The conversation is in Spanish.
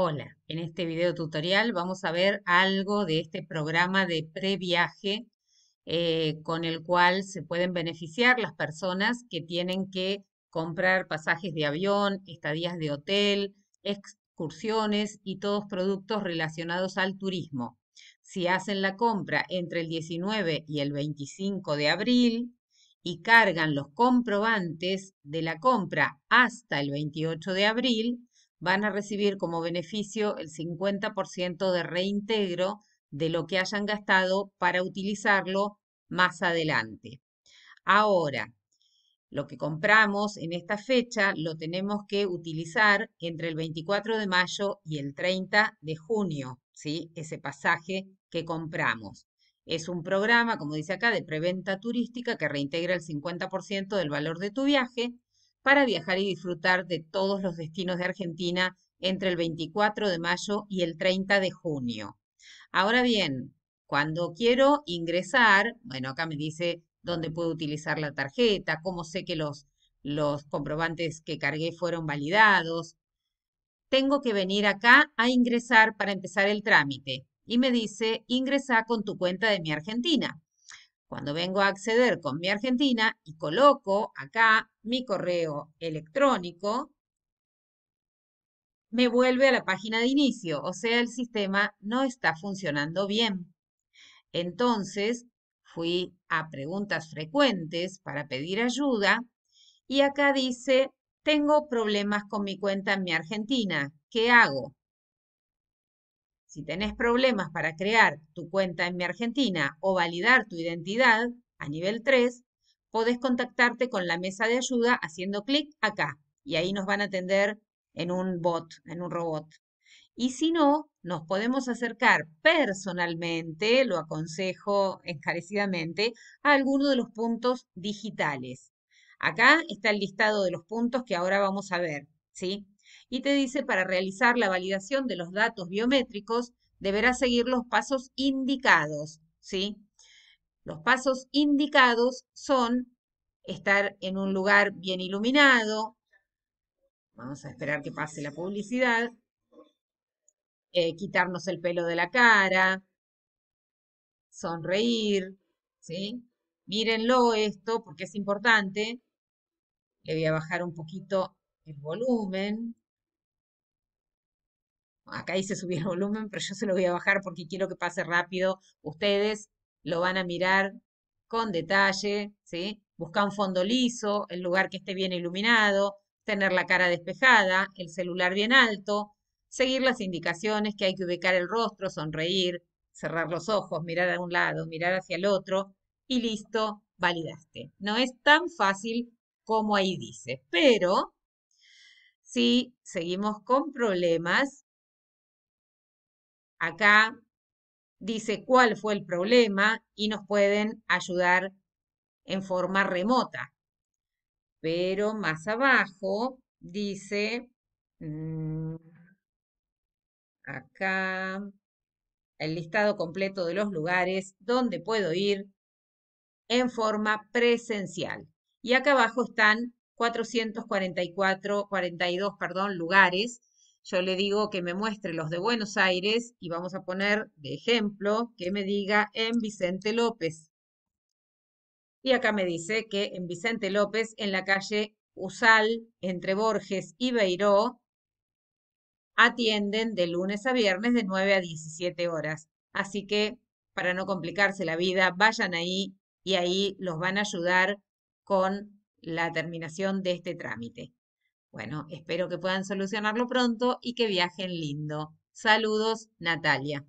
Hola, en este video tutorial vamos a ver algo de este programa de previaje eh, con el cual se pueden beneficiar las personas que tienen que comprar pasajes de avión, estadías de hotel, excursiones y todos productos relacionados al turismo. Si hacen la compra entre el 19 y el 25 de abril y cargan los comprobantes de la compra hasta el 28 de abril, van a recibir como beneficio el 50% de reintegro de lo que hayan gastado para utilizarlo más adelante. Ahora, lo que compramos en esta fecha lo tenemos que utilizar entre el 24 de mayo y el 30 de junio, ¿sí? Ese pasaje que compramos. Es un programa, como dice acá, de preventa turística que reintegra el 50% del valor de tu viaje para viajar y disfrutar de todos los destinos de Argentina entre el 24 de mayo y el 30 de junio. Ahora bien, cuando quiero ingresar, bueno, acá me dice dónde puedo utilizar la tarjeta, cómo sé que los, los comprobantes que cargué fueron validados. Tengo que venir acá a ingresar para empezar el trámite y me dice ingresa con tu cuenta de mi Argentina. Cuando vengo a acceder con mi Argentina y coloco acá mi correo electrónico, me vuelve a la página de inicio, o sea, el sistema no está funcionando bien. Entonces, fui a preguntas frecuentes para pedir ayuda y acá dice, tengo problemas con mi cuenta en mi Argentina, ¿qué hago? Si tenés problemas para crear tu cuenta en Mi Argentina o validar tu identidad a nivel 3, podés contactarte con la mesa de ayuda haciendo clic acá y ahí nos van a atender en un bot, en un robot. Y si no, nos podemos acercar personalmente, lo aconsejo encarecidamente, a alguno de los puntos digitales. Acá está el listado de los puntos que ahora vamos a ver, ¿sí? Y te dice, para realizar la validación de los datos biométricos, deberás seguir los pasos indicados, ¿sí? Los pasos indicados son estar en un lugar bien iluminado, vamos a esperar que pase la publicidad, eh, quitarnos el pelo de la cara, sonreír, ¿sí? Mírenlo esto porque es importante. Le voy a bajar un poquito el volumen. Acá dice subir el volumen, pero yo se lo voy a bajar porque quiero que pase rápido. Ustedes lo van a mirar con detalle, ¿sí? Busca un fondo liso, el lugar que esté bien iluminado, tener la cara despejada, el celular bien alto, seguir las indicaciones que hay que ubicar el rostro, sonreír, cerrar los ojos, mirar a un lado, mirar hacia el otro y listo, validaste. No es tan fácil como ahí dice, pero si seguimos con problemas, acá dice cuál fue el problema y nos pueden ayudar en forma remota. Pero más abajo dice, mm, acá, el listado completo de los lugares donde puedo ir en forma presencial. Y acá abajo están 442 perdón, lugares. Yo le digo que me muestre los de Buenos Aires y vamos a poner de ejemplo que me diga en Vicente López. Y acá me dice que en Vicente López, en la calle Usal, entre Borges y Beiró, atienden de lunes a viernes de 9 a 17 horas. Así que, para no complicarse la vida, vayan ahí y ahí los van a ayudar con la terminación de este trámite. Bueno, espero que puedan solucionarlo pronto y que viajen lindo. Saludos, Natalia.